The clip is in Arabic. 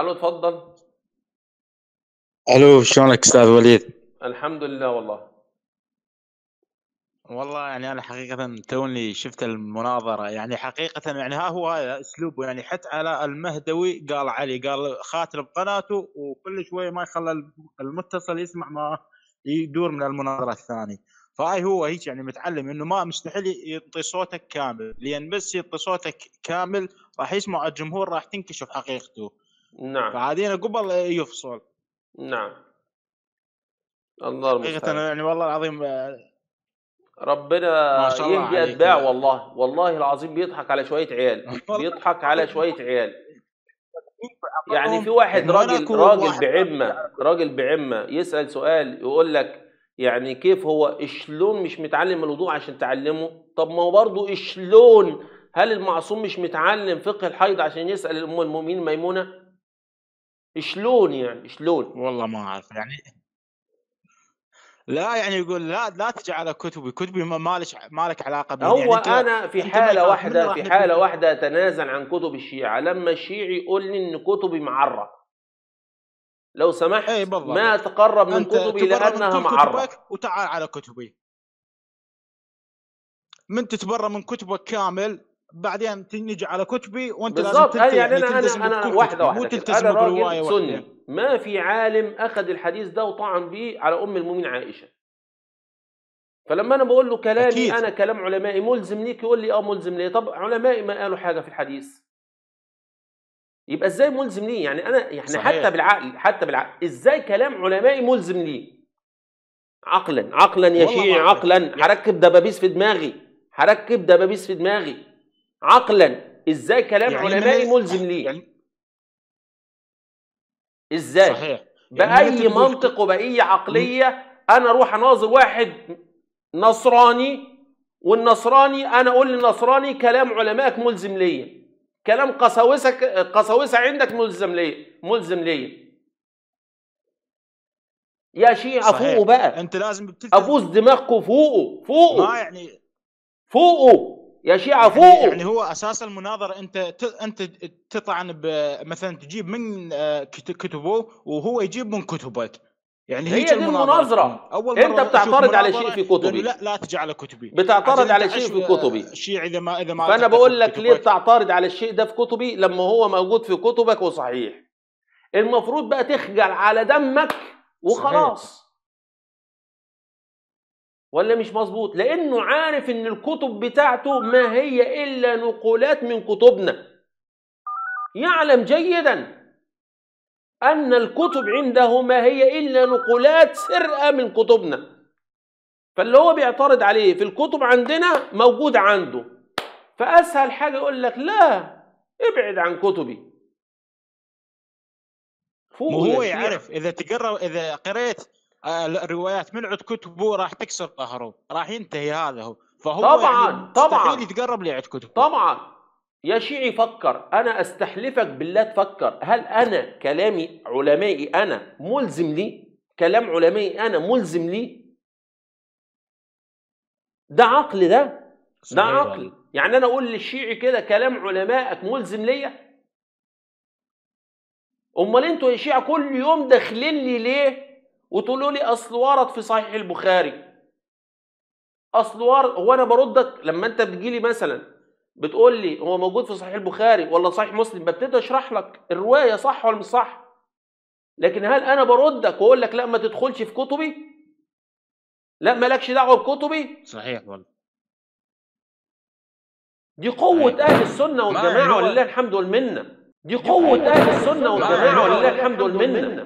الو تفضل الو شلونك استاذ وليد؟ الحمد لله والله والله يعني انا حقيقه توني شفت المناظره يعني حقيقه يعني ها هو هذا اسلوبه يعني حتى على المهدوي قال علي قال خاتل بقناته وكل شويه ما يخلى المتصل يسمع ما يدور من المناظره الثاني فهاي هو هيك يعني متعلم انه ما مستحيل يعطي صوتك كامل لان بس يعطي صوتك كامل راح يسمع الجمهور راح تنكشف حقيقته نعم فعادينا قبل يفصل نعم الله المستعان حقيقة يعني والله العظيم آه، ربنا ينبي اتباع والله والله العظيم بيضحك على شويه عيال بيضحك على شويه عيال يعني في واحد راجل راجل بعمه راجل بعمه يسال سؤال يقول لك يعني كيف هو اشلون مش متعلم الوضوء عشان تعلمه طب ما هو برضه اشلون هل المعصوم مش متعلم فقه الحيض عشان يسال ام المؤمنين ميمونه شلون يعني شلون؟ والله ما اعرف يعني لا يعني يقول لا لا تجي على كتبي كتبي مالك لك علاقه بها يعني هو يعني انا في حاله واحده في حاله واحده اتنازل عن كتب الشيعه لما الشيعي يقول لي ان كتبي معرة لو سمحت أي ما تقرب من كتبي لانها معرة وتعال على كتبي من تتبرى من كتبك كامل بعدين تنجي على كتبي وانت بالضبط لازم يعني انا انا انا واحده واحده مو تلتزم بروايه سني ما في عالم اخذ الحديث ده وطعن به على ام المؤمنين عائشه فلما انا بقول له كلامي أكيد. انا كلام علمائي ملزم ليك يقول لي اه ملزم ليه طب علمائي ما قالوا حاجه في الحديث يبقى ازاي ملزم ليه يعني انا يعني صحيح. حتى بالعقل حتى بالعقل ازاي كلام علمائي ملزم ليه عقلا عقلا يا شيعي عقلا يعني هركب دبابيس في دماغي هركب دبابيس في دماغي عقلا ازاي كلام يعني علمائي ملزم ليه يعني ازاي صحيح يعني باي منطق وباي عقليه م. انا اروح اناظر واحد نصراني والنصراني انا اقول للنصراني كلام علمائك ملزم ليا كلام قساوسك قساوسه عندك ملزم ليا ملزم ليا يا شيعة فوقوا بقى انت لازم بتلتزم افوز دماغكم فوقوا فوقوا ما يعني فوقوا يا شيعه فوق يعني, يعني هو اساس المناظره انت انت تطعن مثلا تجيب من آه، كتبه وهو يجيب من كتبك يعني هي, هي دي المناظره اول انت بتعترض على شيء في كتبي لا لا على كتبي بتعترض على شيء في كتبي آه، شيء اذا ما اذا ما فانا بقول لك ليه بتعترض على الشيء ده في كتبي لما هو موجود في كتبك وصحيح المفروض بقى تخجل على دمك وخلاص صحيح. ولا مش مظبوط لانه عارف ان الكتب بتاعته ما هي الا نقولات من كتبنا يعلم جيدا ان الكتب عنده ما هي الا نقولات سرقه من كتبنا فاللي هو بيعترض عليه في الكتب عندنا موجود عنده فاسهل حاجه يقول لك لا ابعد عن كتبي فوق هو يعرف اذا تقرا اذا قريت الروايات آه، من عد كتبه راح تكسر قهره راح ينتهي هذا هو فهو طبعا يعني طبعا يتقرب لعد كتبه طبعا يا شيعي فكر انا استحلفك بالله تفكر هل انا كلامي علمائي انا ملزم لي كلام علمائي انا ملزم لي ده عقل ده ده عقل يعني انا اقول للشيعي كده كلام علمائك ملزم ليا امال انتوا يا شيعه كل يوم داخلين لي ليه وتقولوا لي اصل ورد في صحيح البخاري اصل ورد هو انا بردك لما انت بتجي لي مثلا بتقول لي هو موجود في صحيح البخاري ولا صحيح مسلم ببتدي اشرح لك الروايه صح ولا مش صح لكن هل انا بردك واقول لك لا ما تدخلش في كتبي لا مالكش دعوه بكتبي صحيح والله دي قوه اهل السنه والجماعه ولله الحمد والمنه دي قوة أهل السنة والجماعة ولله الحمد والمنة